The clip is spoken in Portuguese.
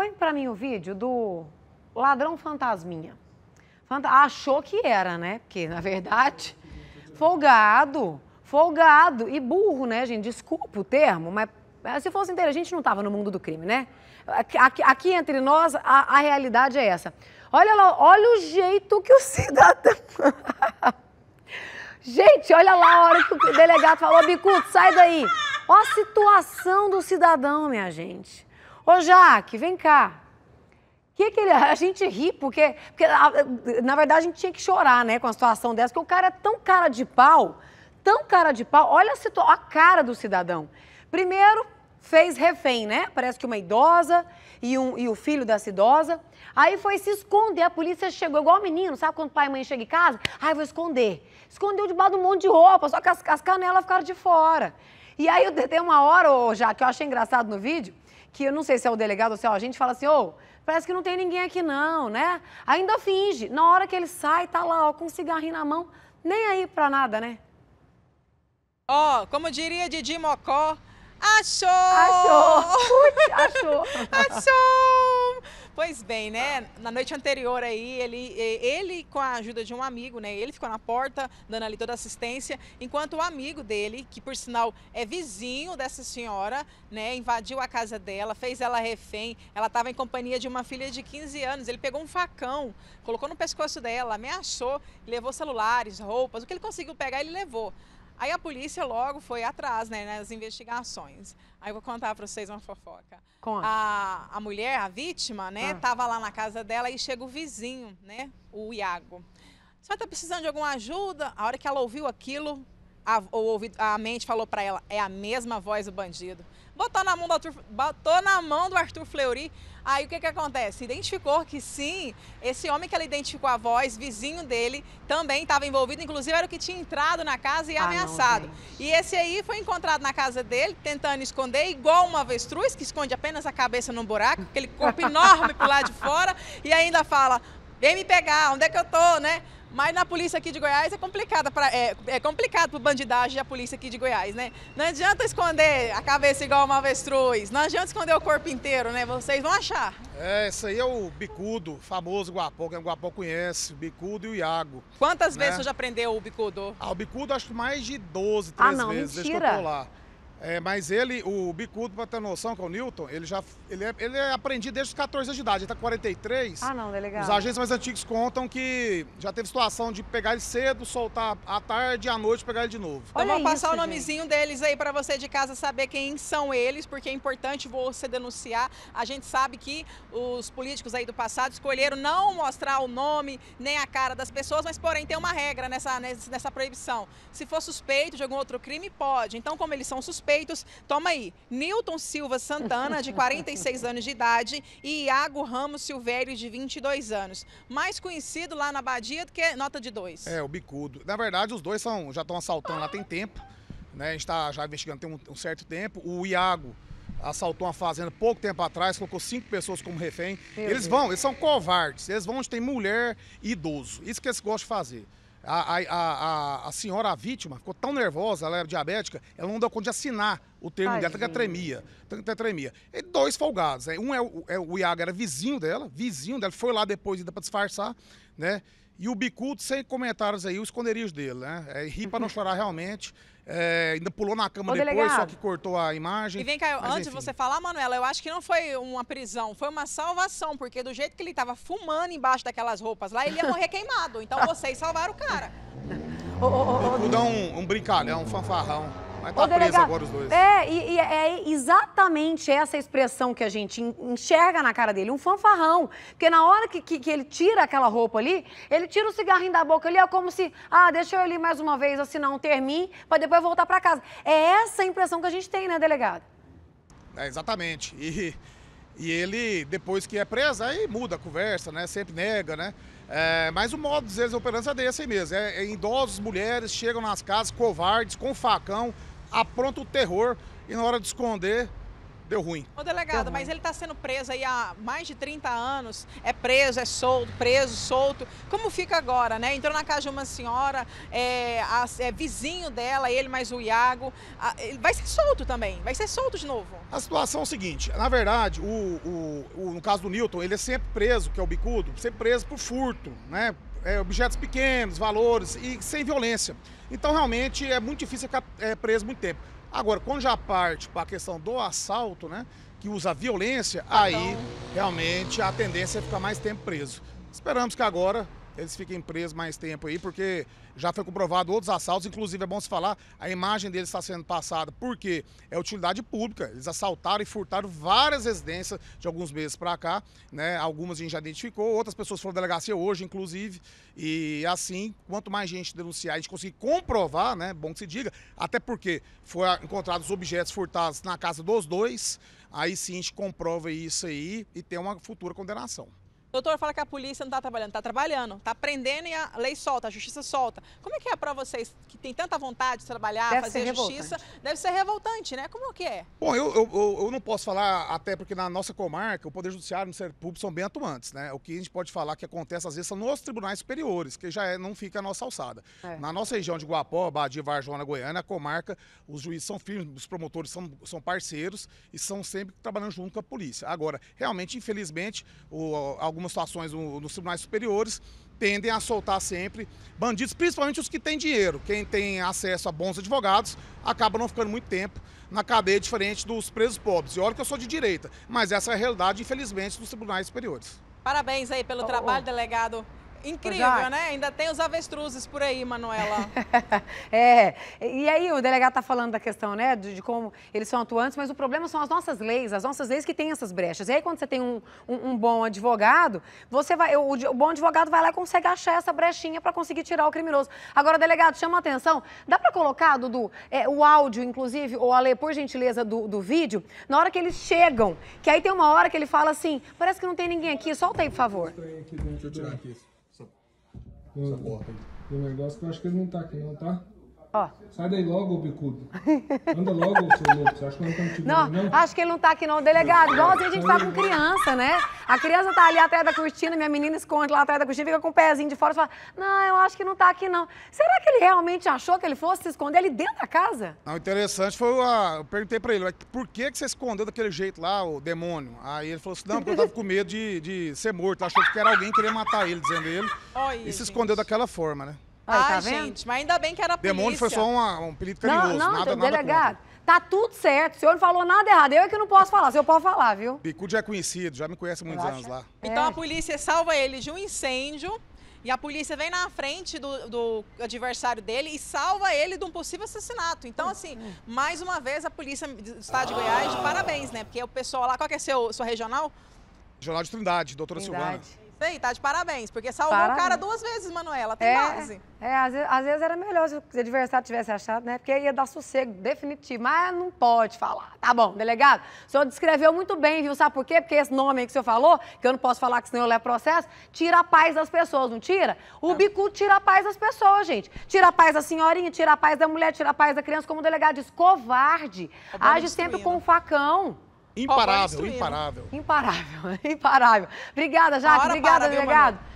Põe para mim o vídeo do ladrão fantasminha. Achou que era, né? Porque, na verdade, folgado, folgado e burro, né, gente? Desculpa o termo, mas se fosse a gente não estava no mundo do crime, né? Aqui, aqui entre nós, a, a, realidade é essa. Olha lá, olha o jeito que o cidadão. gente, olha lá a hora que o delegado falou: Bicudo, sai daí. Olha a situação do cidadão, minha gente. Ô Jaque, vem cá. Que que ele, a gente ri, porque, porque na verdade a gente tinha que chorar né, com a situação dessa, porque o cara é tão cara de pau, tão cara de pau. Olha a, a cara do cidadão. Primeiro, fez refém, né? Parece que uma idosa e, um, e o filho dessa idosa. Aí foi se esconder, a polícia chegou, igual o menino, sabe quando pai e mãe chegam em casa? Ai, vou esconder. Escondeu debaixo de um monte de roupa, só que as, as canelas ficaram de fora. E aí tem uma hora, ô, já que eu achei engraçado no vídeo, que eu não sei se é o delegado ou se é a gente fala assim, ô, parece que não tem ninguém aqui não, né? Ainda finge. Na hora que ele sai, tá lá, ó, com um cigarrinho na mão, nem aí pra nada, né? Ó, oh, como diria Didi Mocó, achou! Achou! achou! achou! Pois bem, né? Na noite anterior aí, ele, ele com a ajuda de um amigo, né? Ele ficou na porta, dando ali toda a assistência, enquanto o amigo dele, que por sinal é vizinho dessa senhora, né? Invadiu a casa dela, fez ela refém. Ela estava em companhia de uma filha de 15 anos. Ele pegou um facão, colocou no pescoço dela, ameaçou, levou celulares, roupas, o que ele conseguiu pegar, ele levou. Aí a polícia logo foi atrás, né, nas investigações. Aí eu vou contar para vocês uma fofoca. Conta. A, a mulher, a vítima, né, ah. tava lá na casa dela e chega o vizinho, né, o Iago. Você tá precisando de alguma ajuda? A hora que ela ouviu aquilo, a, o ouvido, a mente falou para ela, é a mesma voz do bandido. Botou na mão do Arthur, botou na mão do Arthur Fleury. Aí o que, que acontece? Identificou que sim, esse homem que ela identificou a voz, vizinho dele, também estava envolvido, inclusive era o que tinha entrado na casa e ah, ameaçado. Não, e esse aí foi encontrado na casa dele, tentando esconder, igual uma avestruz, que esconde apenas a cabeça num buraco, aquele corpo enorme por lá de fora, e ainda fala: vem me pegar, onde é que eu tô, né? Mas na polícia aqui de Goiás é complicada para é, é, complicado para bandidagem a polícia aqui de Goiás, né? Não adianta esconder a cabeça igual uma avestruz, não adianta esconder o corpo inteiro, né? Vocês vão achar. É, esse aí é o bicudo, famoso Guapó, que o é Guapó conhece, o bicudo e o Iago. Quantas né? vezes você já prendeu o bicudo? Ah, o bicudo acho que mais de 12, 13 ah, não, vezes, mentira. desde que eu tô lá. É, mas ele, o bicudo, pra ter noção, que é o Newton, ele já ele é, ele é aprendido desde os 14 anos de idade, ele tá com 43. Ah, não, delegado. É os agentes mais antigos contam que já teve situação de pegar ele cedo, soltar à tarde e à noite pegar ele de novo. Então, Olha então vamos isso, passar o nomezinho gente. deles aí para você de casa saber quem são eles, porque é importante você denunciar. A gente sabe que os políticos aí do passado escolheram não mostrar o nome nem a cara das pessoas, mas porém tem uma regra nessa, nessa proibição. Se for suspeito de algum outro crime, pode. Então, como eles são suspeitos, suspeitos, toma aí, Newton Silva Santana, de 46 anos de idade, e Iago Ramos Silvério, de 22 anos. Mais conhecido lá na Badia do que nota de dois. É, o bicudo. Na verdade, os dois são, já estão assaltando lá tem tempo. Né? A gente está já investigando tem um, um certo tempo. O Iago assaltou uma fazenda pouco tempo atrás, colocou cinco pessoas como refém. Meu eles Deus. vão, eles são covardes, eles vão onde tem mulher e idoso. Isso que eles gostam de fazer. A, a, a, a, senhora, a vítima, ficou tão nervosa, ela era diabética, ela não deu conta de assinar o termo Ai, dela, que tremia. Até tremia. E dois folgados. Né? Um é o, é o Iago, era vizinho dela, vizinho dela, foi lá depois ainda para disfarçar, né? E o Bicudo, sem comentários aí, o esconderijo dele, né? É, ri para não chorar realmente. É, ainda pulou na cama Ô, depois, delegado. só que cortou a imagem. E vem cá, mas, antes enfim. de você falar, Manuela, eu acho que não foi uma prisão, foi uma salvação, porque do jeito que ele estava fumando embaixo daquelas roupas lá, ele ia morrer queimado. Então vocês salvaram o cara. O Bicudão, um, um brincalhão, um fanfarrão. Mas tá preso agora os dois. É, e, e, é exatamente essa expressão que a gente enxerga na cara dele, um fanfarrão. Porque na hora que, que, que ele tira aquela roupa ali, ele tira o cigarrinho da boca ali, é como se, ah, deixa eu ali mais uma vez assinar um termine para depois voltar para casa. É essa a impressão que a gente tem, né, delegado? É, exatamente. E e ele, depois que é preso, aí muda a conversa, né? Sempre nega, né? É, mas o modo de eles operança é desse aí mesmo. É, é, idosos, mulheres, chegam nas casas covardes, com facão, aprontam o terror e na hora de esconder, Deu ruim. Ô, delegado, ruim. mas ele está sendo preso aí há mais de 30 anos. É preso, é solto, preso, solto. Como fica agora, né? Entrou na casa de uma senhora, é, a, é vizinho dela, ele mais o Iago. A, ele vai ser solto também, vai ser solto de novo. A situação é o seguinte, na verdade, o, o, o, no caso do Newton, ele é sempre preso, que é o bicudo, sempre preso por furto, né? É, objetos pequenos, valores e sem violência. Então, realmente, é muito difícil ficar é, preso muito tempo. Agora, quando já parte para a questão do assalto, né, que usa violência, ah, aí realmente a tendência é ficar mais tempo preso. Esperamos que agora eles fiquem presos mais tempo aí, porque já foi comprovado outros assaltos, inclusive é bom se falar, a imagem deles está sendo passada, porque é utilidade pública. Eles assaltaram e furtaram várias residências de alguns meses para cá, né? Algumas a gente já identificou, outras pessoas foram à delegacia hoje, inclusive, e assim, quanto mais gente denunciar, a gente conseguir comprovar, né? Bom que se diga, até porque foram encontrados objetos furtados na casa dos dois, aí sim a gente comprova isso aí e tem uma futura condenação. Doutor, fala que a polícia não está trabalhando. Está trabalhando, está prendendo e a lei solta, a justiça solta. Como é que é para vocês que tem tanta vontade de trabalhar, deve fazer justiça? Deve ser revoltante, né? Como que é? Bom, eu, eu, eu, não posso falar, até porque na nossa comarca, o Poder Judiciário e o Ministério Público são bem atuantes, né? O que a gente pode falar que acontece às vezes são nos tribunais superiores, que já é, não fica a nossa alçada. É. Na nossa região de Guapó, Badia, Varjona, Goiânia, a comarca, os juízes são firmes, os promotores são, são parceiros e são sempre trabalhando junto com a polícia. Agora, realmente, infelizmente, o, alguns algumas situações nos tribunais superiores, tendem a soltar sempre bandidos, principalmente os que têm dinheiro. Quem tem acesso a bons advogados acaba não ficando muito tempo na cadeia, diferente dos presos pobres. E olha que eu sou de direita, mas essa é a realidade, infelizmente, dos tribunais superiores. Parabéns aí pelo trabalho, delegado. Incrível, né? Ainda tem os avestruzes por aí, Manuela. é, e aí o delegado está falando da questão, né, de, de, como eles são atuantes, mas o problema são as nossas leis, as nossas leis que têm essas brechas. E aí quando você tem um, um, um bom advogado, você vai, o, o, bom advogado vai lá e consegue achar essa brechinha para conseguir tirar o criminoso. Agora, delegado, chama a atenção, dá para colocar, Dudu, é, o áudio, inclusive, ou a lei, por gentileza, do, do vídeo, na hora que eles chegam, que aí tem uma hora que ele fala assim, parece que não tem ninguém aqui, solta aí, por favor. aqui, deixa eu tirar aqui. Essa hum. porta aí. negócio que eu acho que ele não tá aqui não, tá? Ó. Sai daí logo, bicudo. Anda logo, seu louco. Você acha que não tá te não, não, acho que ele não tá aqui, não, delegado. É Igualzinho a gente faz tá com criança, né? A criança tá ali atrás da cortina, minha menina esconde lá atrás da cortina, fica com o pezinho de fora e fala: Não, eu acho que não tá aqui, não. Será que ele realmente achou que ele fosse se esconder ali dentro da casa? Não, ah, interessante foi a. Eu perguntei pra ele, por que, que você escondeu daquele jeito lá, o demônio? Aí ele falou assim: Não, porque eu tava com medo de, de ser morto. Achou que era alguém que queria matar ele, dizendo ele. e se escondeu daquela forma, né? Tá Ai, tá vendo? gente, mas ainda bem que era polícia. Demônio foi só uma, um apelido carinhoso, não, não, nada, nada delegado. Tá tudo certo. O senhor não falou nada errado. Eu é que não posso falar. O senhor pode falar, viu? Bicudo já é conhecido, já me conhece há muitos anos lá. Então é. a polícia salva ele de um incêndio e a polícia vem na frente do, do, adversário dele e salva ele de um possível assassinato. Então, assim, mais uma vez a polícia do estado de Goiás, de parabéns, né? Porque o pessoal lá, qual que é seu, sua regional? Regional de Trindade, doutora Trindade. Silvana. Ei, tá de parabéns, porque salvou parabéns. o cara duas vezes, Manuela. Tem é, base. É, é às vezes, às vezes, era melhor se o adversário tivesse achado, né? Porque ia dar sossego, definitivo. Mas não pode falar. Tá bom, delegado. O senhor descreveu muito bem, viu? Sabe por quê? Porque esse nome aí que o senhor falou, que eu não posso falar que senão eu levo processo, tira a paz das pessoas, não tira? O é. bico tira a paz das pessoas, gente. Tira a paz da senhorinha, tira a paz da mulher, tira a paz da criança, como o delegado diz. Covarde. Tá Age sempre com um facão. Imparável, imparável. Imparável, imparável. Obrigada, Jaque. Obrigada, para,